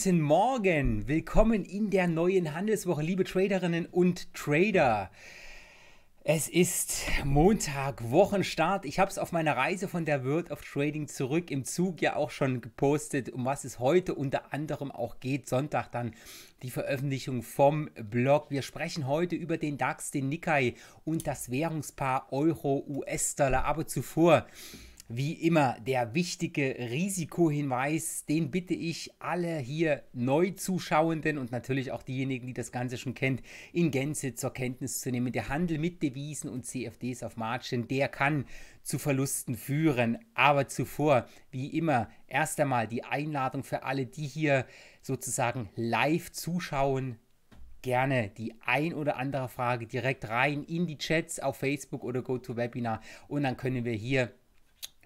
Guten Morgen, willkommen in der neuen Handelswoche, liebe Traderinnen und Trader. Es ist Montag, Wochenstart. Ich habe es auf meiner Reise von der World of Trading zurück im Zug ja auch schon gepostet, um was es heute unter anderem auch geht. Sonntag dann die Veröffentlichung vom Blog. Wir sprechen heute über den DAX, den Nikkei und das Währungspaar Euro-US-Dollar. Aber zuvor wie immer der wichtige Risikohinweis, den bitte ich alle hier Neuzuschauenden und natürlich auch diejenigen, die das Ganze schon kennt, in Gänze zur Kenntnis zu nehmen. Der Handel mit Devisen und CFDs auf Margin, der kann zu Verlusten führen. Aber zuvor, wie immer, erst einmal die Einladung für alle, die hier sozusagen live zuschauen, gerne die ein oder andere Frage direkt rein in die Chats auf Facebook oder GoToWebinar und dann können wir hier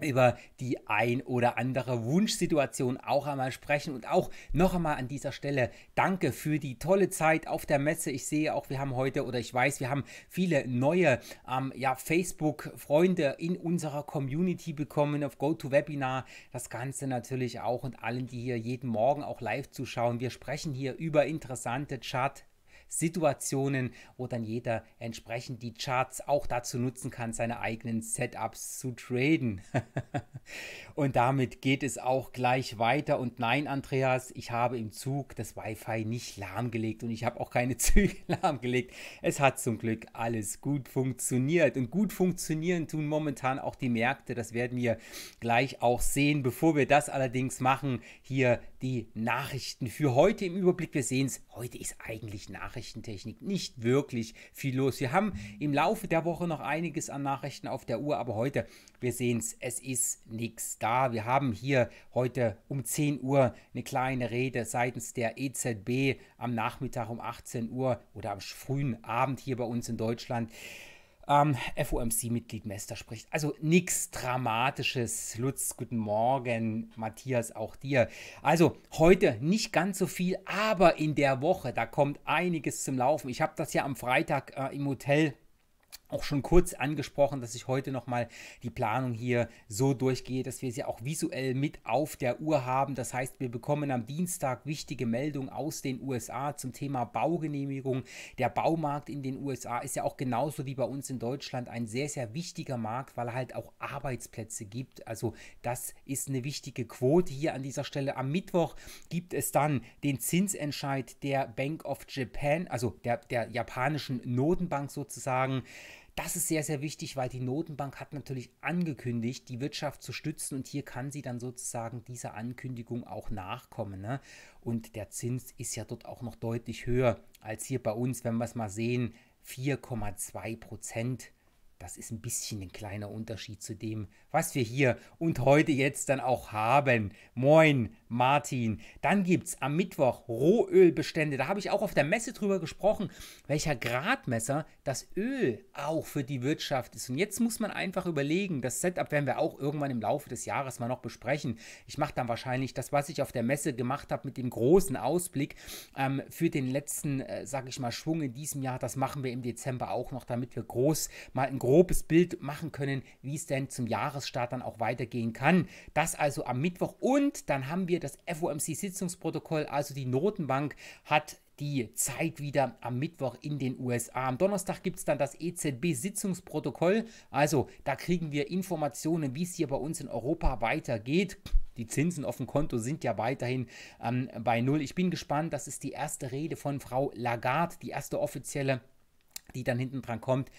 über die ein oder andere Wunschsituation auch einmal sprechen. Und auch noch einmal an dieser Stelle danke für die tolle Zeit auf der Messe. Ich sehe auch, wir haben heute oder ich weiß, wir haben viele neue ähm, ja, Facebook-Freunde in unserer Community bekommen auf GoToWebinar. Das Ganze natürlich auch und allen, die hier jeden Morgen auch live zuschauen. Wir sprechen hier über interessante Chart. Situationen, wo dann jeder entsprechend die Charts auch dazu nutzen kann, seine eigenen Setups zu traden. und damit geht es auch gleich weiter. Und nein, Andreas, ich habe im Zug das Wi-Fi nicht lahmgelegt und ich habe auch keine Züge lahmgelegt. Es hat zum Glück alles gut funktioniert. Und gut funktionieren tun momentan auch die Märkte. Das werden wir gleich auch sehen. Bevor wir das allerdings machen, hier die Nachrichten für heute im Überblick. Wir sehen es, heute ist eigentlich Nachrichten. Nachrichtentechnik nicht wirklich viel los. Wir haben im Laufe der Woche noch einiges an Nachrichten auf der Uhr, aber heute, wir sehen es, es ist nichts da. Wir haben hier heute um 10 Uhr eine kleine Rede seitens der EZB am Nachmittag um 18 Uhr oder am frühen Abend hier bei uns in Deutschland ähm, FOMC-Mitglied Mester spricht. Also nichts Dramatisches. Lutz, guten Morgen. Matthias, auch dir. Also heute nicht ganz so viel, aber in der Woche, da kommt einiges zum Laufen. Ich habe das ja am Freitag äh, im Hotel auch schon kurz angesprochen, dass ich heute nochmal die Planung hier so durchgehe, dass wir sie auch visuell mit auf der Uhr haben. Das heißt, wir bekommen am Dienstag wichtige Meldungen aus den USA zum Thema Baugenehmigung. Der Baumarkt in den USA ist ja auch genauso wie bei uns in Deutschland ein sehr, sehr wichtiger Markt, weil er halt auch Arbeitsplätze gibt. Also das ist eine wichtige Quote hier an dieser Stelle. Am Mittwoch gibt es dann den Zinsentscheid der Bank of Japan, also der, der japanischen Notenbank sozusagen. Das ist sehr, sehr wichtig, weil die Notenbank hat natürlich angekündigt, die Wirtschaft zu stützen und hier kann sie dann sozusagen dieser Ankündigung auch nachkommen. Ne? Und der Zins ist ja dort auch noch deutlich höher als hier bei uns, wenn wir es mal sehen, 4,2 Prozent das ist ein bisschen ein kleiner Unterschied zu dem, was wir hier und heute jetzt dann auch haben. Moin, Martin. Dann gibt es am Mittwoch Rohölbestände. Da habe ich auch auf der Messe drüber gesprochen, welcher Gradmesser das Öl auch für die Wirtschaft ist. Und jetzt muss man einfach überlegen, das Setup werden wir auch irgendwann im Laufe des Jahres mal noch besprechen. Ich mache dann wahrscheinlich das, was ich auf der Messe gemacht habe mit dem großen Ausblick ähm, für den letzten, äh, sage ich mal, Schwung in diesem Jahr. Das machen wir im Dezember auch noch, damit wir groß mal einen grobes Bild machen können, wie es denn zum Jahresstart dann auch weitergehen kann. Das also am Mittwoch und dann haben wir das FOMC-Sitzungsprotokoll, also die Notenbank hat die Zeit wieder am Mittwoch in den USA. Am Donnerstag gibt es dann das EZB-Sitzungsprotokoll. Also da kriegen wir Informationen, wie es hier bei uns in Europa weitergeht. Die Zinsen auf dem Konto sind ja weiterhin ähm, bei Null. Ich bin gespannt. Das ist die erste Rede von Frau Lagarde, die erste offizielle, die dann hinten dran kommt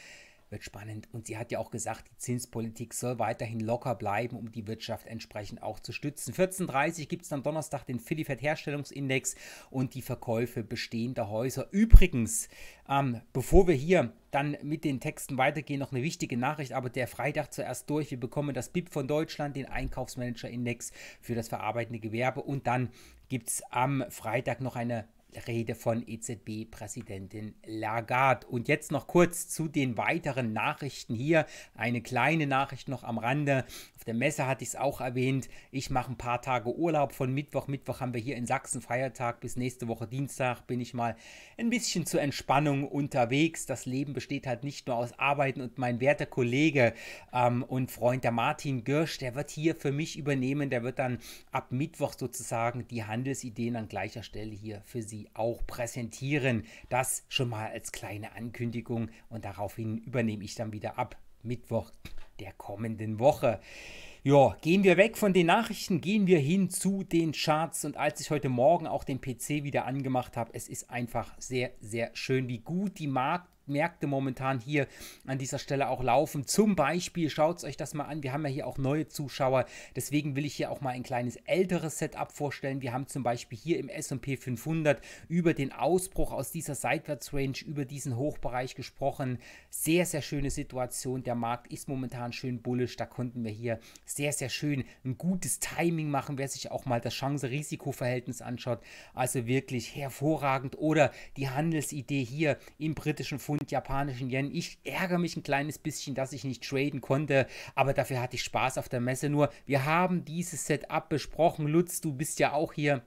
wird spannend. Und sie hat ja auch gesagt, die Zinspolitik soll weiterhin locker bleiben, um die Wirtschaft entsprechend auch zu stützen. 14.30 Uhr gibt es dann Donnerstag den Philly Herstellungsindex und die Verkäufe bestehender Häuser. Übrigens, ähm, bevor wir hier dann mit den Texten weitergehen, noch eine wichtige Nachricht, aber der Freitag zuerst durch. Wir bekommen das BIP von Deutschland, den Einkaufsmanager-Index für das verarbeitende Gewerbe und dann gibt es am Freitag noch eine Rede von EZB-Präsidentin Lagarde. Und jetzt noch kurz zu den weiteren Nachrichten hier. Eine kleine Nachricht noch am Rande. Auf der Messe hatte ich es auch erwähnt. Ich mache ein paar Tage Urlaub von Mittwoch. Mittwoch haben wir hier in Sachsen Feiertag. Bis nächste Woche Dienstag bin ich mal ein bisschen zur Entspannung unterwegs. Das Leben besteht halt nicht nur aus Arbeiten. Und mein werter Kollege ähm, und Freund, der Martin Girsch, der wird hier für mich übernehmen. Der wird dann ab Mittwoch sozusagen die Handelsideen an gleicher Stelle hier für Sie auch präsentieren. Das schon mal als kleine Ankündigung und daraufhin übernehme ich dann wieder ab Mittwoch der kommenden Woche. Ja, gehen wir weg von den Nachrichten, gehen wir hin zu den Charts. Und als ich heute Morgen auch den PC wieder angemacht habe, es ist einfach sehr, sehr schön, wie gut die Markt Märkte momentan hier an dieser Stelle auch laufen. Zum Beispiel schaut es euch das mal an. Wir haben ja hier auch neue Zuschauer. Deswegen will ich hier auch mal ein kleines älteres Setup vorstellen. Wir haben zum Beispiel hier im S&P 500 über den Ausbruch aus dieser Seitwärtsrange, über diesen Hochbereich gesprochen. Sehr, sehr schöne Situation. Der Markt ist momentan schön bullisch. Da konnten wir hier sehr, sehr schön ein gutes Timing machen. Wer sich auch mal das Chance-Risiko-Verhältnis anschaut. Also wirklich hervorragend. Oder die Handelsidee hier im britischen Fund Pfund japanischen Yen. Ich ärgere mich ein kleines bisschen, dass ich nicht traden konnte, aber dafür hatte ich Spaß auf der Messe. Nur, wir haben dieses Setup besprochen. Lutz, du bist ja auch hier.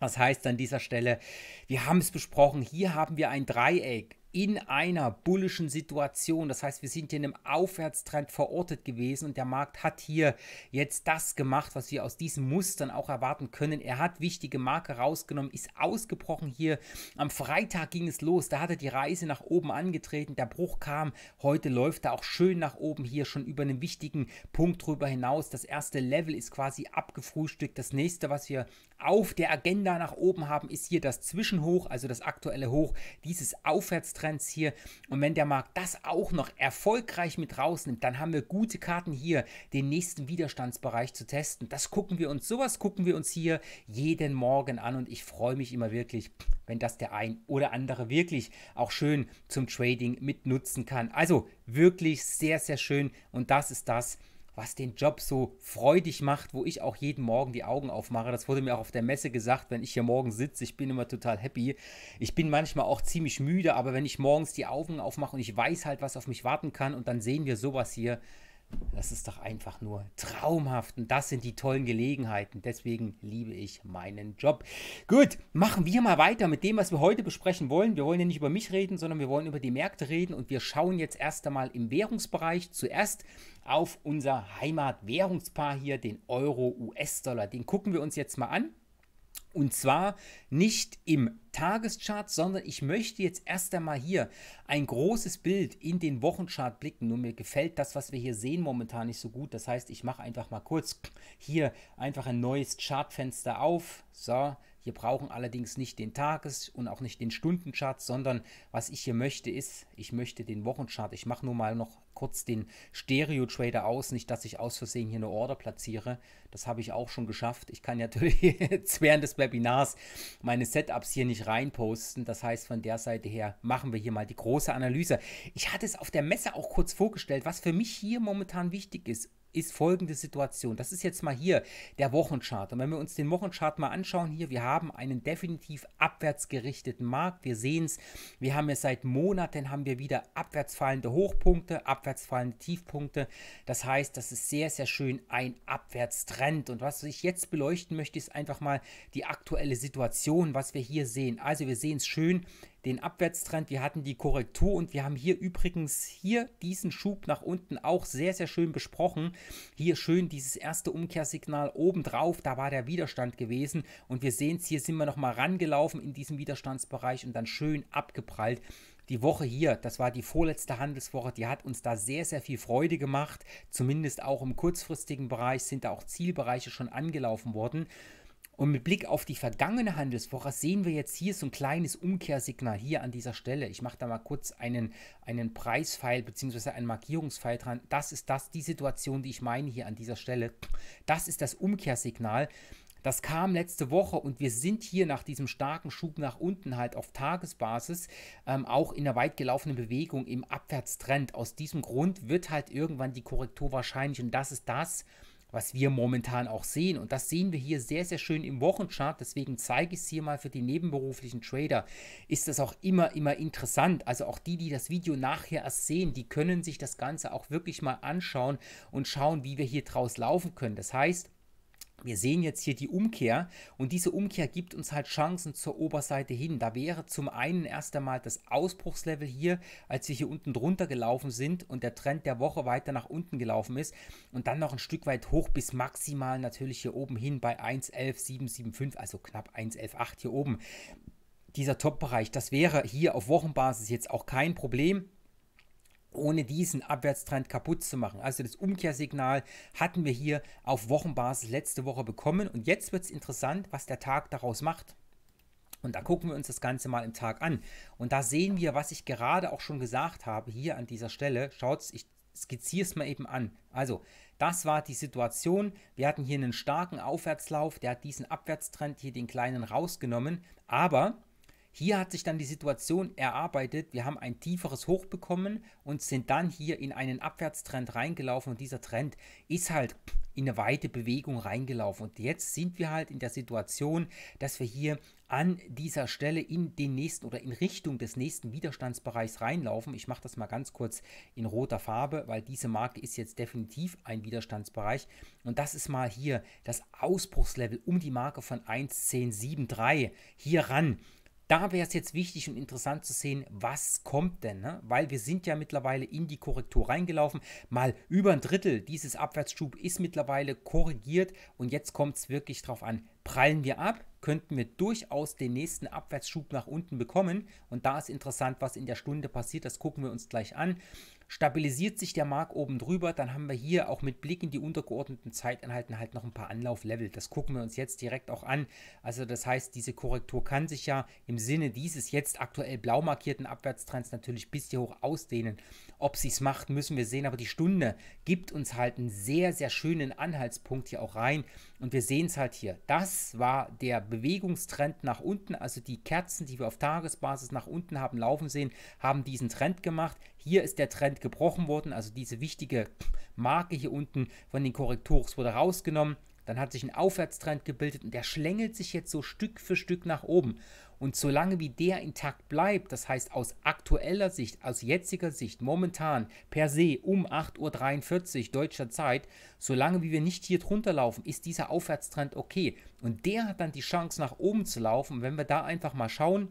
Was heißt an dieser Stelle, wir haben es besprochen, hier haben wir ein Dreieck in einer bullischen Situation. Das heißt, wir sind hier in einem Aufwärtstrend verortet gewesen und der Markt hat hier jetzt das gemacht, was wir aus diesen Mustern auch erwarten können. Er hat wichtige Marke rausgenommen, ist ausgebrochen hier. Am Freitag ging es los, da hat er die Reise nach oben angetreten. Der Bruch kam, heute läuft er auch schön nach oben hier schon über einen wichtigen Punkt drüber hinaus. Das erste Level ist quasi abgefrühstückt. Das nächste, was wir auf der Agenda nach oben haben, ist hier das Zwischenhoch, also das aktuelle Hoch dieses Aufwärtstrends hier. Und wenn der Markt das auch noch erfolgreich mit rausnimmt, dann haben wir gute Karten hier, den nächsten Widerstandsbereich zu testen. Das gucken wir uns, sowas gucken wir uns hier jeden Morgen an und ich freue mich immer wirklich, wenn das der ein oder andere wirklich auch schön zum Trading mit nutzen kann. Also wirklich sehr, sehr schön und das ist das, was den Job so freudig macht, wo ich auch jeden Morgen die Augen aufmache. Das wurde mir auch auf der Messe gesagt, wenn ich hier morgen sitze, ich bin immer total happy. Ich bin manchmal auch ziemlich müde, aber wenn ich morgens die Augen aufmache und ich weiß halt, was auf mich warten kann und dann sehen wir sowas hier, das ist doch einfach nur traumhaft und das sind die tollen Gelegenheiten. Deswegen liebe ich meinen Job. Gut, machen wir mal weiter mit dem, was wir heute besprechen wollen. Wir wollen ja nicht über mich reden, sondern wir wollen über die Märkte reden und wir schauen jetzt erst einmal im Währungsbereich zuerst auf unser Heimatwährungspaar hier, den Euro-US-Dollar. Den gucken wir uns jetzt mal an. Und zwar nicht im Tageschart, sondern ich möchte jetzt erst einmal hier ein großes Bild in den Wochenchart blicken. Nur mir gefällt das, was wir hier sehen, momentan nicht so gut. Das heißt, ich mache einfach mal kurz hier einfach ein neues Chartfenster auf. So, wir brauchen allerdings nicht den Tages- und auch nicht den Stundenchart, sondern was ich hier möchte ist, ich möchte den Wochenchart. Ich mache nur mal noch kurz den Stereo-Trader aus, nicht, dass ich aus Versehen hier eine Order platziere. Das habe ich auch schon geschafft. Ich kann natürlich während des Webinars meine Setups hier nicht reinposten. Das heißt, von der Seite her machen wir hier mal die große Analyse. Ich hatte es auf der Messe auch kurz vorgestellt, was für mich hier momentan wichtig ist ist folgende Situation. Das ist jetzt mal hier der Wochenchart. Und wenn wir uns den Wochenchart mal anschauen, hier, wir haben einen definitiv abwärts gerichteten Markt. Wir sehen es, wir haben es seit Monaten, haben wir wieder abwärts fallende Hochpunkte, abwärts fallende Tiefpunkte. Das heißt, das ist sehr, sehr schön ein Abwärtstrend. Und was ich jetzt beleuchten möchte, ist einfach mal die aktuelle Situation, was wir hier sehen. Also wir sehen es schön, den Abwärtstrend, wir hatten die Korrektur und wir haben hier übrigens hier diesen Schub nach unten auch sehr, sehr schön besprochen. Hier schön dieses erste Umkehrsignal oben drauf, da war der Widerstand gewesen und wir sehen es, hier sind wir nochmal rangelaufen in diesem Widerstandsbereich und dann schön abgeprallt. Die Woche hier, das war die vorletzte Handelswoche, die hat uns da sehr, sehr viel Freude gemacht. Zumindest auch im kurzfristigen Bereich sind da auch Zielbereiche schon angelaufen worden. Und mit Blick auf die vergangene Handelswoche sehen wir jetzt hier so ein kleines Umkehrsignal hier an dieser Stelle. Ich mache da mal kurz einen, einen Preispfeil bzw. einen Markierungspfeil dran. Das ist das, die Situation, die ich meine hier an dieser Stelle. Das ist das Umkehrsignal. Das kam letzte Woche und wir sind hier nach diesem starken Schub nach unten halt auf Tagesbasis ähm, auch in einer weit gelaufenen Bewegung im Abwärtstrend. Aus diesem Grund wird halt irgendwann die Korrektur wahrscheinlich und das ist das, was was wir momentan auch sehen. Und das sehen wir hier sehr, sehr schön im Wochenchart. Deswegen zeige ich es hier mal für die nebenberuflichen Trader. Ist das auch immer, immer interessant. Also auch die, die das Video nachher erst sehen, die können sich das Ganze auch wirklich mal anschauen und schauen, wie wir hier draus laufen können. Das heißt, wir sehen jetzt hier die Umkehr und diese Umkehr gibt uns halt Chancen zur Oberseite hin. Da wäre zum einen erst einmal das Ausbruchslevel hier, als wir hier unten drunter gelaufen sind und der Trend der Woche weiter nach unten gelaufen ist und dann noch ein Stück weit hoch bis maximal natürlich hier oben hin bei 1.11.775, also knapp 1.11.8 hier oben. Dieser Top-Bereich, das wäre hier auf Wochenbasis jetzt auch kein Problem ohne diesen Abwärtstrend kaputt zu machen. Also das Umkehrsignal hatten wir hier auf Wochenbasis letzte Woche bekommen und jetzt wird es interessant, was der Tag daraus macht. Und da gucken wir uns das Ganze mal im Tag an. Und da sehen wir, was ich gerade auch schon gesagt habe, hier an dieser Stelle. Schaut's, ich skizziere es mal eben an. Also, das war die Situation. Wir hatten hier einen starken Aufwärtslauf, der hat diesen Abwärtstrend hier den kleinen rausgenommen. Aber hier hat sich dann die Situation erarbeitet. Wir haben ein tieferes Hoch bekommen und sind dann hier in einen Abwärtstrend reingelaufen. Und dieser Trend ist halt in eine weite Bewegung reingelaufen. Und jetzt sind wir halt in der Situation, dass wir hier an dieser Stelle in den nächsten oder in Richtung des nächsten Widerstandsbereichs reinlaufen. Ich mache das mal ganz kurz in roter Farbe, weil diese Marke ist jetzt definitiv ein Widerstandsbereich. Und das ist mal hier das Ausbruchslevel um die Marke von 1.1073 hier ran da wäre es jetzt wichtig und interessant zu sehen, was kommt denn, ne? weil wir sind ja mittlerweile in die Korrektur reingelaufen, mal über ein Drittel dieses Abwärtsschub ist mittlerweile korrigiert und jetzt kommt es wirklich drauf an, prallen wir ab, könnten wir durchaus den nächsten Abwärtsschub nach unten bekommen und da ist interessant, was in der Stunde passiert, das gucken wir uns gleich an. Stabilisiert sich der Markt oben drüber, dann haben wir hier auch mit Blick in die untergeordneten Zeiteinheiten halt noch ein paar Anlauflevel. Das gucken wir uns jetzt direkt auch an. Also das heißt, diese Korrektur kann sich ja im Sinne dieses jetzt aktuell blau markierten Abwärtstrends natürlich bis hier hoch ausdehnen. Ob sie es macht, müssen wir sehen, aber die Stunde gibt uns halt einen sehr, sehr schönen Anhaltspunkt hier auch rein und wir sehen es halt hier. Das war der Bewegungstrend nach unten, also die Kerzen, die wir auf Tagesbasis nach unten haben laufen sehen, haben diesen Trend gemacht. Hier ist der Trend gebrochen worden, also diese wichtige Marke hier unten von den Korrektoren wurde rausgenommen. Dann hat sich ein Aufwärtstrend gebildet und der schlängelt sich jetzt so Stück für Stück nach oben. Und solange wie der intakt bleibt, das heißt aus aktueller Sicht, aus jetziger Sicht, momentan per se um 8.43 Uhr deutscher Zeit, solange wie wir nicht hier drunter laufen, ist dieser Aufwärtstrend okay. Und der hat dann die Chance nach oben zu laufen. Und wenn wir da einfach mal schauen,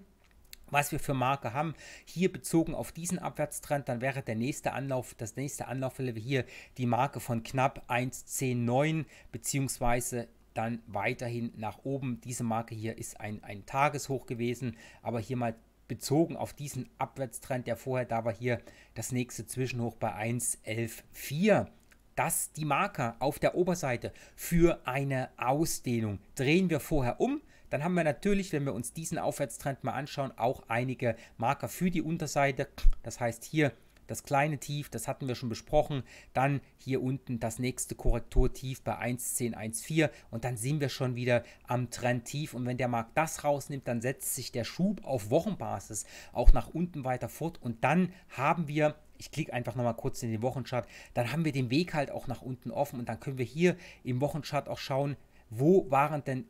was wir für Marke haben, hier bezogen auf diesen Abwärtstrend, dann wäre der nächste Anlauf, das nächste Anlauf hier die Marke von knapp 1,109 bzw dann weiterhin nach oben. Diese Marke hier ist ein, ein Tageshoch gewesen, aber hier mal bezogen auf diesen Abwärtstrend, der vorher da war, hier das nächste Zwischenhoch bei 1,11,4. Das die Marker auf der Oberseite für eine Ausdehnung. Drehen wir vorher um, dann haben wir natürlich, wenn wir uns diesen Aufwärtstrend mal anschauen, auch einige Marker für die Unterseite. Das heißt hier das kleine Tief, das hatten wir schon besprochen. Dann hier unten das nächste Korrekturtief bei 1.10.1.4 und dann sind wir schon wieder am Trendtief. Und wenn der Markt das rausnimmt, dann setzt sich der Schub auf Wochenbasis auch nach unten weiter fort und dann haben wir ich klicke einfach nochmal kurz in den Wochenchart, dann haben wir den Weg halt auch nach unten offen und dann können wir hier im Wochenchart auch schauen, wo waren denn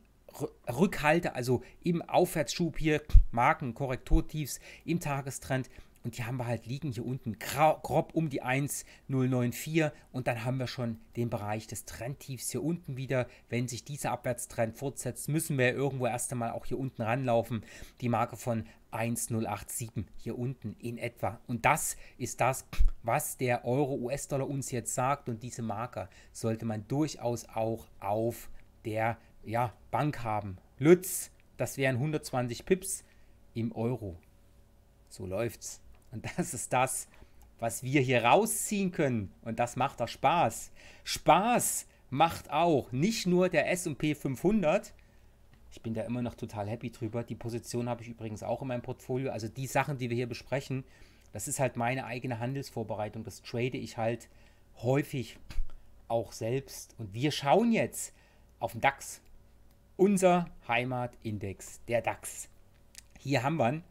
Rückhalte, also im Aufwärtsschub hier, Marken, Korrekturtiefs im Tagestrend, und die haben wir halt liegen hier unten grob um die 1,094 und dann haben wir schon den Bereich des Trendtiefs hier unten wieder. Wenn sich dieser Abwärtstrend fortsetzt, müssen wir irgendwo erst einmal auch hier unten ranlaufen. Die Marke von 1,087 hier unten in etwa. Und das ist das, was der Euro-US-Dollar uns jetzt sagt und diese Marke sollte man durchaus auch auf der ja, Bank haben. Lütz, das wären 120 Pips im Euro. So läuft's. Und das ist das, was wir hier rausziehen können. Und das macht auch Spaß. Spaß macht auch nicht nur der SP 500. Ich bin da immer noch total happy drüber. Die Position habe ich übrigens auch in meinem Portfolio. Also die Sachen, die wir hier besprechen, das ist halt meine eigene Handelsvorbereitung. Das trade ich halt häufig auch selbst. Und wir schauen jetzt auf den DAX. Unser Heimatindex, der DAX. Hier haben wir einen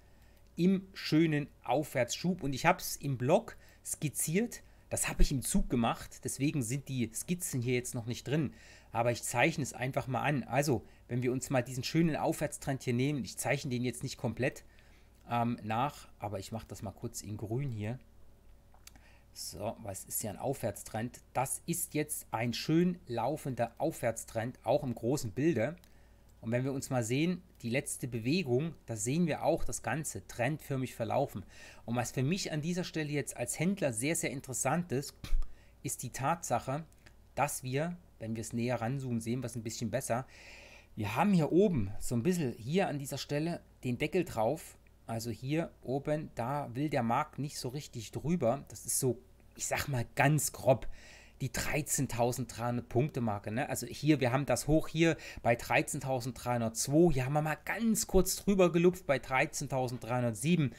im schönen Aufwärtsschub. Und ich habe es im Blog skizziert. Das habe ich im Zug gemacht. Deswegen sind die Skizzen hier jetzt noch nicht drin. Aber ich zeichne es einfach mal an. Also, wenn wir uns mal diesen schönen Aufwärtstrend hier nehmen, ich zeichne den jetzt nicht komplett ähm, nach, aber ich mache das mal kurz in grün hier. So, was ist ja ein Aufwärtstrend? Das ist jetzt ein schön laufender Aufwärtstrend, auch im großen Bilde. Und wenn wir uns mal sehen, die letzte Bewegung, da sehen wir auch das Ganze trendförmig verlaufen. Und was für mich an dieser Stelle jetzt als Händler sehr, sehr interessant ist, ist die Tatsache, dass wir, wenn wir es näher ranzoomen, sehen wir es ein bisschen besser. Wir haben hier oben so ein bisschen hier an dieser Stelle den Deckel drauf. Also hier oben, da will der Markt nicht so richtig drüber. Das ist so, ich sag mal ganz grob die 13.300 Punkte Marke. Ne? Also hier, wir haben das hoch hier bei 13.302. Hier haben wir mal ganz kurz drüber gelupft bei 13.307.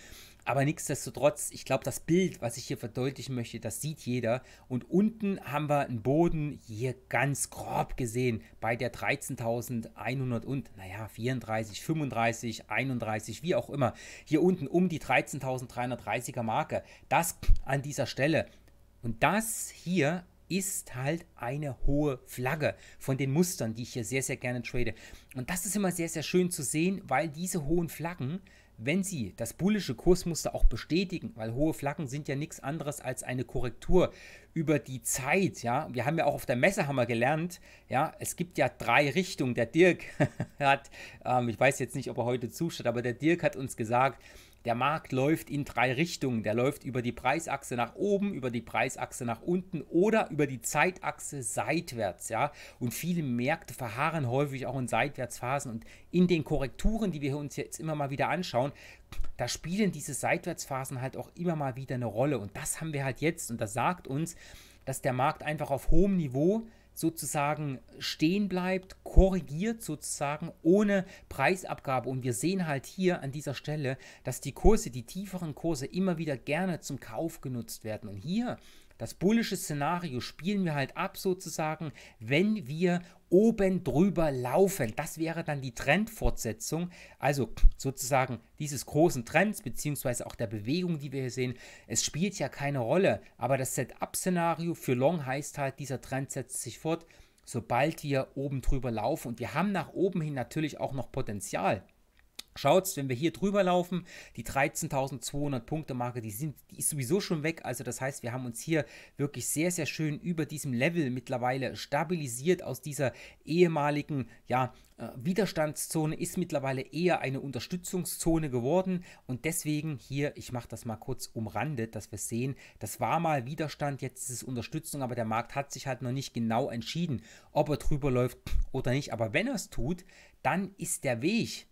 Aber nichtsdestotrotz, ich glaube, das Bild, was ich hier verdeutlichen möchte, das sieht jeder. Und unten haben wir einen Boden hier ganz grob gesehen bei der 13.100 und, naja, 34, 35, 31, wie auch immer. Hier unten um die 13.330er Marke. Das an dieser Stelle. Und das hier ist halt eine hohe Flagge von den Mustern, die ich hier sehr, sehr gerne trade. Und das ist immer sehr, sehr schön zu sehen, weil diese hohen Flaggen, wenn sie das bullische Kursmuster auch bestätigen, weil hohe Flaggen sind ja nichts anderes als eine Korrektur über die Zeit, ja. Wir haben ja auch auf der Messe haben wir gelernt, ja, es gibt ja drei Richtungen. Der Dirk hat, ähm, ich weiß jetzt nicht, ob er heute zuschaut, aber der Dirk hat uns gesagt, der Markt läuft in drei Richtungen. Der läuft über die Preisachse nach oben, über die Preisachse nach unten oder über die Zeitachse seitwärts. Ja? Und viele Märkte verharren häufig auch in Seitwärtsphasen. Und in den Korrekturen, die wir uns jetzt immer mal wieder anschauen, da spielen diese Seitwärtsphasen halt auch immer mal wieder eine Rolle. Und das haben wir halt jetzt. Und das sagt uns, dass der Markt einfach auf hohem Niveau sozusagen stehen bleibt, korrigiert sozusagen ohne Preisabgabe. Und wir sehen halt hier an dieser Stelle, dass die Kurse, die tieferen Kurse immer wieder gerne zum Kauf genutzt werden. Und hier das bullische Szenario spielen wir halt ab sozusagen, wenn wir oben drüber laufen. Das wäre dann die Trendfortsetzung, also sozusagen dieses großen Trends beziehungsweise auch der Bewegung, die wir hier sehen. Es spielt ja keine Rolle, aber das Setup-Szenario für Long heißt halt, dieser Trend setzt sich fort, sobald wir oben drüber laufen. Und wir haben nach oben hin natürlich auch noch Potenzial. Schaut's, wenn wir hier drüber laufen, die 13.200 Punkte Marke, die, sind, die ist sowieso schon weg. Also das heißt, wir haben uns hier wirklich sehr, sehr schön über diesem Level mittlerweile stabilisiert. Aus dieser ehemaligen ja, äh, Widerstandszone ist mittlerweile eher eine Unterstützungszone geworden. Und deswegen hier, ich mache das mal kurz umrandet, dass wir sehen, das war mal Widerstand, jetzt ist es Unterstützung, aber der Markt hat sich halt noch nicht genau entschieden, ob er drüber läuft oder nicht. Aber wenn er es tut, dann ist der Weg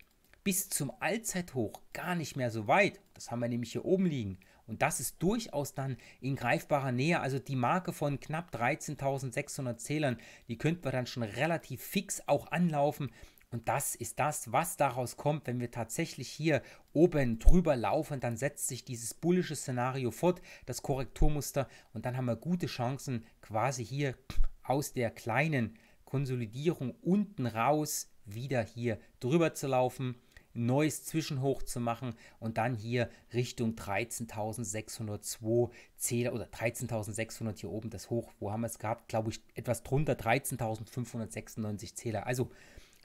bis zum Allzeithoch gar nicht mehr so weit. Das haben wir nämlich hier oben liegen. Und das ist durchaus dann in greifbarer Nähe. Also die Marke von knapp 13.600 Zählern, die könnten wir dann schon relativ fix auch anlaufen. Und das ist das, was daraus kommt, wenn wir tatsächlich hier oben drüber laufen, dann setzt sich dieses bullische Szenario fort, das Korrekturmuster, und dann haben wir gute Chancen, quasi hier aus der kleinen Konsolidierung unten raus wieder hier drüber zu laufen neues Zwischenhoch zu machen und dann hier Richtung 13.602 Zähler oder 13.600 hier oben das Hoch. Wo haben wir es gehabt? Glaube ich etwas drunter 13.596 Zähler. Also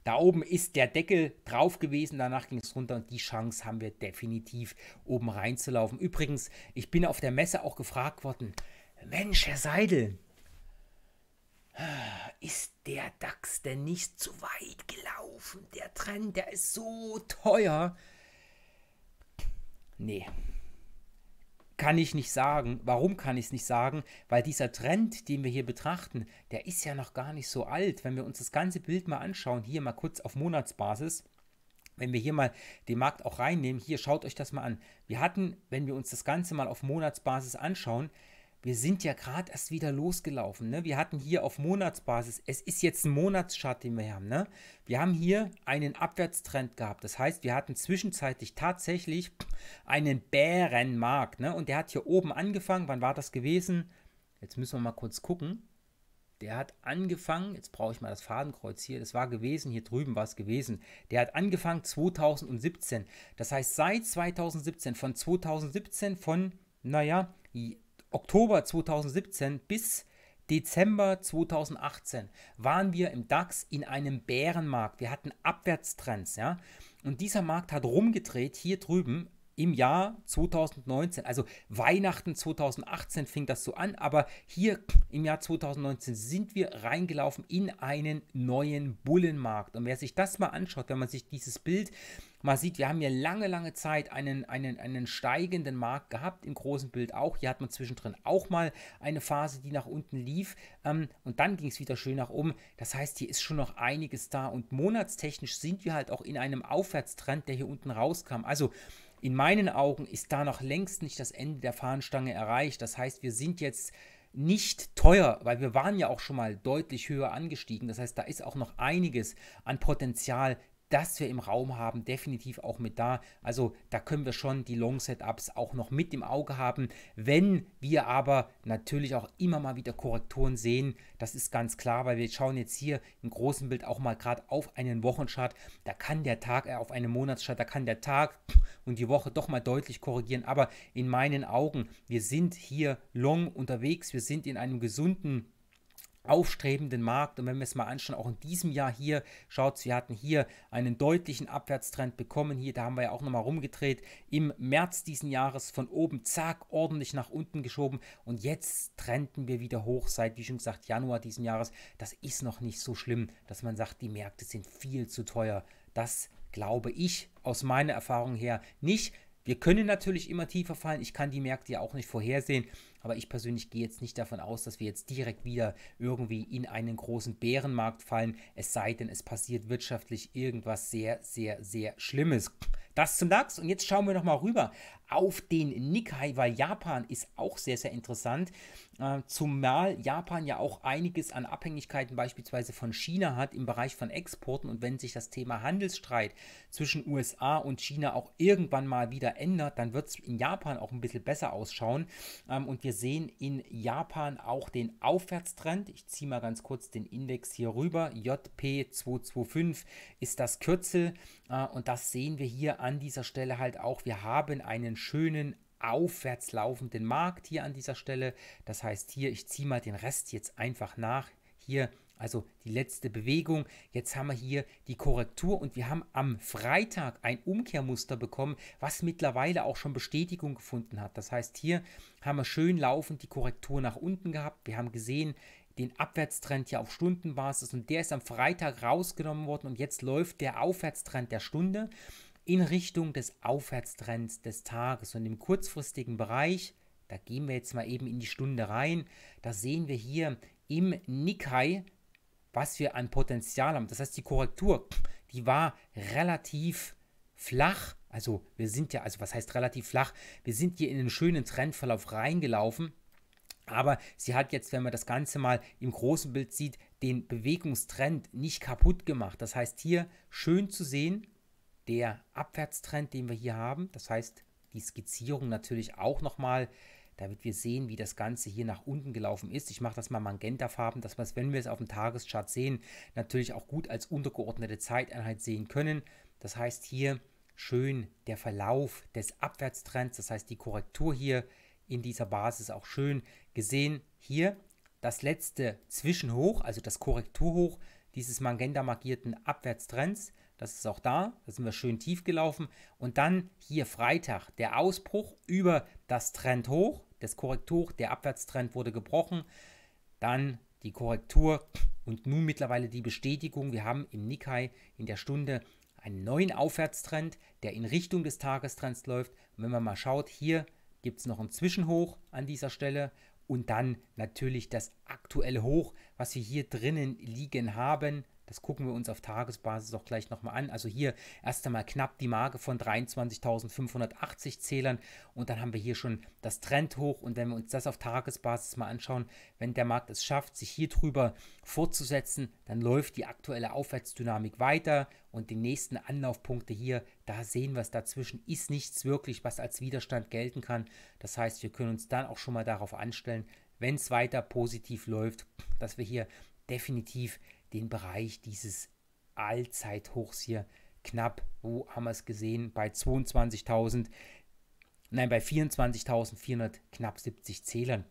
da oben ist der Deckel drauf gewesen, danach ging es runter und die Chance haben wir definitiv oben reinzulaufen. Übrigens, ich bin auf der Messe auch gefragt worden, Mensch, Herr Seidel, ist der DAX denn nicht zu weit gelaufen? Der Trend, der ist so teuer. Nee. Kann ich nicht sagen. Warum kann ich es nicht sagen? Weil dieser Trend, den wir hier betrachten, der ist ja noch gar nicht so alt. Wenn wir uns das ganze Bild mal anschauen, hier mal kurz auf Monatsbasis, wenn wir hier mal den Markt auch reinnehmen, hier schaut euch das mal an. Wir hatten, wenn wir uns das Ganze mal auf Monatsbasis anschauen, wir sind ja gerade erst wieder losgelaufen. Ne? Wir hatten hier auf Monatsbasis, es ist jetzt ein Monatschart, den wir haben. Ne? Wir haben hier einen Abwärtstrend gehabt. Das heißt, wir hatten zwischenzeitlich tatsächlich einen Bärenmarkt. Ne? Und der hat hier oben angefangen. Wann war das gewesen? Jetzt müssen wir mal kurz gucken. Der hat angefangen, jetzt brauche ich mal das Fadenkreuz hier, das war gewesen, hier drüben war es gewesen. Der hat angefangen 2017. Das heißt, seit 2017, von 2017, von, naja, Oktober 2017 bis Dezember 2018 waren wir im DAX in einem Bärenmarkt. Wir hatten Abwärtstrends, ja. Und dieser Markt hat rumgedreht hier drüben im Jahr 2019, also Weihnachten 2018 fing das so an, aber hier im Jahr 2019 sind wir reingelaufen in einen neuen Bullenmarkt. Und wer sich das mal anschaut, wenn man sich dieses Bild man sieht, wir haben hier lange, lange Zeit einen, einen, einen steigenden Markt gehabt, im großen Bild auch. Hier hat man zwischendrin auch mal eine Phase, die nach unten lief ähm, und dann ging es wieder schön nach oben. Das heißt, hier ist schon noch einiges da und monatstechnisch sind wir halt auch in einem Aufwärtstrend, der hier unten rauskam. Also in meinen Augen ist da noch längst nicht das Ende der Fahnenstange erreicht. Das heißt, wir sind jetzt nicht teuer, weil wir waren ja auch schon mal deutlich höher angestiegen. Das heißt, da ist auch noch einiges an Potenzial das wir im Raum haben, definitiv auch mit da. Also da können wir schon die Long-Setups auch noch mit im Auge haben. Wenn wir aber natürlich auch immer mal wieder Korrekturen sehen, das ist ganz klar, weil wir schauen jetzt hier im großen Bild auch mal gerade auf einen Wochenchart. Da kann der Tag, äh, auf einen Monatschart, da kann der Tag und die Woche doch mal deutlich korrigieren. Aber in meinen Augen, wir sind hier long unterwegs, wir sind in einem gesunden aufstrebenden Markt. Und wenn wir es mal anschauen, auch in diesem Jahr hier, schaut, wir hatten hier einen deutlichen Abwärtstrend bekommen. Hier, da haben wir ja auch nochmal rumgedreht. Im März diesen Jahres von oben, zack, ordentlich nach unten geschoben. Und jetzt trennten wir wieder hoch seit, wie schon gesagt, Januar diesen Jahres. Das ist noch nicht so schlimm, dass man sagt, die Märkte sind viel zu teuer. Das glaube ich aus meiner Erfahrung her nicht. Wir können natürlich immer tiefer fallen. Ich kann die Märkte ja auch nicht vorhersehen. Aber ich persönlich gehe jetzt nicht davon aus, dass wir jetzt direkt wieder irgendwie in einen großen Bärenmarkt fallen. Es sei denn, es passiert wirtschaftlich irgendwas sehr, sehr, sehr Schlimmes. Das zum DAX. Und jetzt schauen wir nochmal rüber auf den Nikkei, weil Japan ist auch sehr, sehr interessant. Äh, zumal Japan ja auch einiges an Abhängigkeiten beispielsweise von China hat im Bereich von Exporten und wenn sich das Thema Handelsstreit zwischen USA und China auch irgendwann mal wieder ändert, dann wird es in Japan auch ein bisschen besser ausschauen ähm, und wir sehen in Japan auch den Aufwärtstrend. Ich ziehe mal ganz kurz den Index hier rüber. JP225 ist das Kürzel äh, und das sehen wir hier an dieser Stelle halt auch. Wir haben einen schönen aufwärts laufenden Markt hier an dieser Stelle. Das heißt hier, ich ziehe mal den Rest jetzt einfach nach. Hier also die letzte Bewegung. Jetzt haben wir hier die Korrektur und wir haben am Freitag ein Umkehrmuster bekommen, was mittlerweile auch schon Bestätigung gefunden hat. Das heißt, hier haben wir schön laufend die Korrektur nach unten gehabt. Wir haben gesehen, den Abwärtstrend hier auf Stundenbasis und der ist am Freitag rausgenommen worden und jetzt läuft der Aufwärtstrend der Stunde in Richtung des Aufwärtstrends des Tages. Und im kurzfristigen Bereich, da gehen wir jetzt mal eben in die Stunde rein, da sehen wir hier im Nikkei, was wir an Potenzial haben. Das heißt, die Korrektur, die war relativ flach. Also wir sind ja, also was heißt relativ flach? Wir sind hier in einen schönen Trendverlauf reingelaufen. Aber sie hat jetzt, wenn man das Ganze mal im großen Bild sieht, den Bewegungstrend nicht kaputt gemacht. Das heißt, hier schön zu sehen, der Abwärtstrend, den wir hier haben. Das heißt, die Skizzierung natürlich auch nochmal, damit wir sehen, wie das Ganze hier nach unten gelaufen ist. Ich mache das mal magentafarben, dass wir es, wenn wir es auf dem Tageschart sehen, natürlich auch gut als untergeordnete Zeiteinheit sehen können. Das heißt hier schön der Verlauf des Abwärtstrends, das heißt die Korrektur hier in dieser Basis auch schön gesehen. Hier das letzte Zwischenhoch, also das Korrekturhoch dieses magenta markierten Abwärtstrends das ist auch da. Da sind wir schön tief gelaufen. Und dann hier Freitag der Ausbruch über das Trend hoch, das Korrektur, der Abwärtstrend wurde gebrochen. Dann die Korrektur und nun mittlerweile die Bestätigung. Wir haben im Nikkei in der Stunde einen neuen Aufwärtstrend, der in Richtung des Tagestrends läuft. Und wenn man mal schaut, hier gibt es noch ein Zwischenhoch an dieser Stelle und dann natürlich das aktuelle Hoch, was wir hier drinnen liegen haben. Das gucken wir uns auf Tagesbasis auch gleich nochmal an. Also hier erst einmal knapp die Marke von 23.580 Zählern und dann haben wir hier schon das Trend hoch. Und wenn wir uns das auf Tagesbasis mal anschauen, wenn der Markt es schafft, sich hier drüber fortzusetzen, dann läuft die aktuelle Aufwärtsdynamik weiter und die nächsten Anlaufpunkte hier, da sehen wir es dazwischen, ist nichts wirklich, was als Widerstand gelten kann. Das heißt, wir können uns dann auch schon mal darauf anstellen, wenn es weiter positiv läuft, dass wir hier definitiv den Bereich dieses Allzeithochs hier knapp, wo haben wir es gesehen, bei 22.000, nein, bei 24.400 knapp 70 Zählern.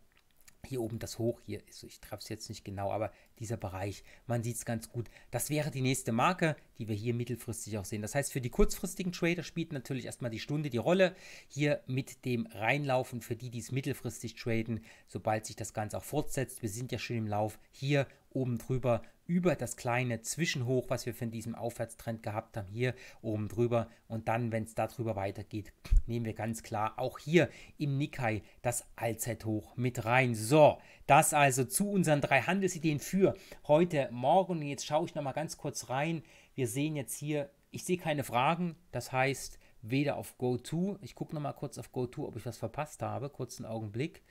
Hier oben das Hoch, hier ist, ich treffe es jetzt nicht genau, aber dieser Bereich, man sieht es ganz gut. Das wäre die nächste Marke, die wir hier mittelfristig auch sehen. Das heißt, für die kurzfristigen Trader spielt natürlich erstmal die Stunde die Rolle. Hier mit dem Reinlaufen für die, die es mittelfristig traden, sobald sich das Ganze auch fortsetzt. Wir sind ja schon im Lauf. Hier oben drüber über das kleine Zwischenhoch, was wir von diesem Aufwärtstrend gehabt haben, hier oben drüber. Und dann, wenn es darüber weitergeht, nehmen wir ganz klar auch hier im Nikkei das Allzeithoch mit rein. So, das also zu unseren drei Handelsideen für heute Morgen. Und jetzt schaue ich nochmal ganz kurz rein. Wir sehen jetzt hier, ich sehe keine Fragen. Das heißt, weder auf GoTo, ich gucke nochmal kurz auf GoTo, ob ich was verpasst habe, kurzen Augenblick.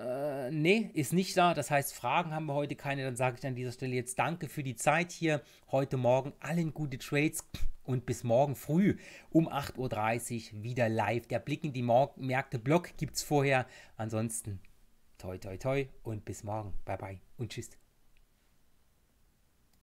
Äh, nee, ist nicht da. Das heißt, Fragen haben wir heute keine. Dann sage ich an dieser Stelle jetzt danke für die Zeit hier heute Morgen. Allen gute Trades und bis morgen früh um 8.30 Uhr wieder live. Der Blick in die Märkte Blog gibt es vorher. Ansonsten toi toi toi und bis morgen. Bye bye und tschüss.